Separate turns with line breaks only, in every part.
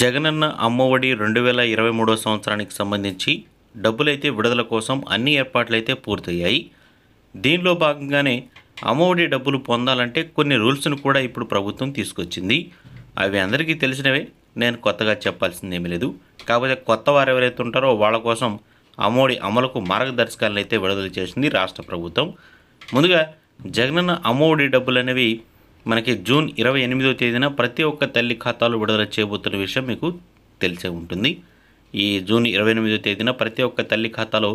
జగనన్న అమ్మఒడి రెండు వేల ఇరవై మూడో సంవత్సరానికి సంబంధించి డబ్బులైతే విడుదల కోసం అన్ని ఏర్పాట్లయితే పూర్తయ్యాయి దీనిలో భాగంగానే అమ్మఒడి డబ్బులు పొందాలంటే కొన్ని రూల్స్ను కూడా ఇప్పుడు ప్రభుత్వం తీసుకొచ్చింది అవి అందరికీ తెలిసినవే నేను కొత్తగా చెప్పాల్సిందేమీ లేదు కాకపోతే కొత్త వారు ఎవరైతే ఉంటారో వాళ్ళ కోసం అమ్మఒడి అమలుకు మార్గదర్శకాలను అయితే విడుదల చేసింది రాష్ట్ర ప్రభుత్వం ముందుగా జగనన్న అమ్మఒడి డబ్బులు అనేవి మనకి జూన్ ఇరవై ఎనిమిదో తేదీన ప్రతి ఒక్క తల్లి ఖాతాలు విడుదల చేయబోతున్న విషయం మీకు తెలిసే ఉంటుంది ఈ జూన్ ఇరవై ఎనిమిదో తేదీన ప్రతి ఒక్క తల్లి ఖాతాలో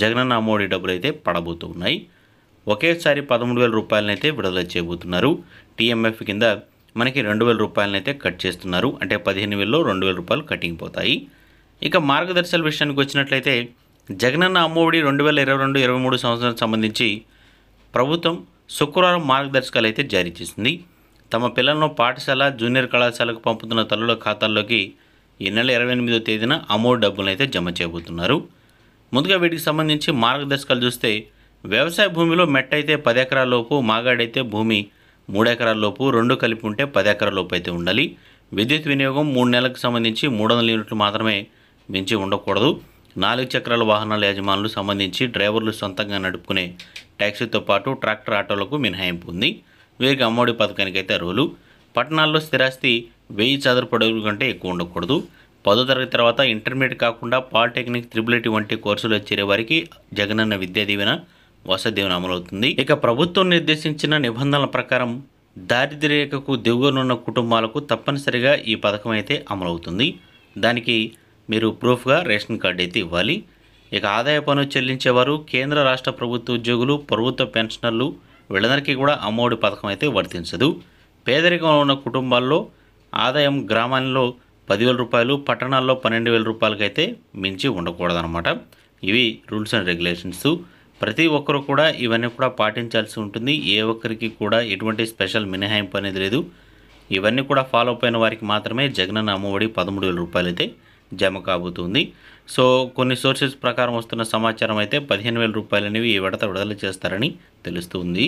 జగనన్న అమ్మఒడి డబ్బులు అయితే పడబోతున్నాయి ఉన్నాయి ఒకేసారి పదమూడు వేల రూపాయలనైతే విడుదల చేయబోతున్నారు టీఎంఎఫ్ కింద మనకి రెండు వేల రూపాయలనైతే కట్ చేస్తున్నారు అంటే పదిహేను వేలలో రెండు వేల రూపాయలు కటింగ్ పోతాయి ఇక మార్గదర్శకాల విషయానికి వచ్చినట్లయితే జగనన్న అమ్మఒడి రెండు వేల ఇరవై రెండు ఇరవై మూడు సంవత్సరాలకు సంబంధించి ప్రభుత్వం శుక్రవారం మార్గదర్శకాలు అయితే జారీ చేసింది తమ పిల్లలను పాఠశాల జూనియర్ కళాశాలకు పంపుతున్న తల్లుల ఖాతాల్లోకి ఈ నెల ఇరవై ఎనిమిదో తేదీన అమౌంట్ డబ్బులను అయితే జమ చేయబోతున్నారు ముందుగా వీటికి సంబంధించి మార్గదర్శకాలు చూస్తే వ్యవసాయ భూమిలో మెట్ట అయితే పది లోపు మాగాడైతే భూమి మూడు లోపు రెండు కలిపి ఉంటే పది లోపు అయితే ఉండాలి విద్యుత్ వినియోగం మూడు నెలలకు సంబంధించి మూడు వందల యూనిట్లు మాత్రమే మించి ఉండకూడదు నాలుగు చక్రాల వాహనాల యజమానులు సంబంధించి డ్రైవర్లు సొంతంగా నడుపుకునే ట్యాక్సీతో పాటు ట్రాక్టర్ ఆటోలకు మినహాయింపు ఉంది వీరికి అమ్మఒడి పథకానికి అయితే అర్హులు పట్టణాల్లో స్థిరాస్తి వెయ్యి చదరపు అడుగుల కంటే ఎక్కువ ఉండకూడదు పదో తరగతి తర్వాత ఇంటర్మీడియట్ కాకుండా పాలిటెక్నిక్ త్రిబులిటీ వంటి కోర్సులు చేరే వారికి జగనన్న విద్యా దీవెన వసతి దీవెన అమలవుతుంది ఇక ప్రభుత్వం నిర్దేశించిన నిబంధనల ప్రకారం దారిద్ర్యరేఖకు దిగువనున్న కుటుంబాలకు తప్పనిసరిగా ఈ పథకం అయితే అమలవుతుంది దానికి మీరు ప్రూఫ్గా రేషన్ కార్డు అయితే ఇవ్వాలి ఇక ఆదాయ పన్ను చెల్లించేవారు కేంద్ర రాష్ట్ర ప్రభుత్వ ఉద్యోగులు ప్రభుత్వ పెన్షనర్లు వీళ్ళందరికీ కూడా అమ్మఒడి పథకం అయితే వర్తించదు పేదరికంలో ఉన్న కుటుంబాల్లో ఆదాయం గ్రామాల్లో పదివేల రూపాయలు పట్టణాల్లో పన్నెండు వేల రూపాయలకైతే మించి ఉండకూడదనమాట ఇవి రూల్స్ అండ్ రెగ్యులేషన్స్ ప్రతి ఒక్కరు కూడా ఇవన్నీ కూడా పాటించాల్సి ఉంటుంది ఏ ఒక్కరికి కూడా ఎటువంటి స్పెషల్ మినహాయింపు అనేది లేదు ఇవన్నీ కూడా ఫాలో అయిన వారికి మాత్రమే జగనన్న అమ్మఒడి పదమూడు వేల రూపాయలు అయితే జమ కాబోతుంది సో కొన్ని సోర్సెస్ ప్రకారం వస్తున్న సమాచారం అయితే పదిహేను వేల రూపాయలు అనేవి ఈ విడత విడుదల చేస్తారని తెలుస్తుంది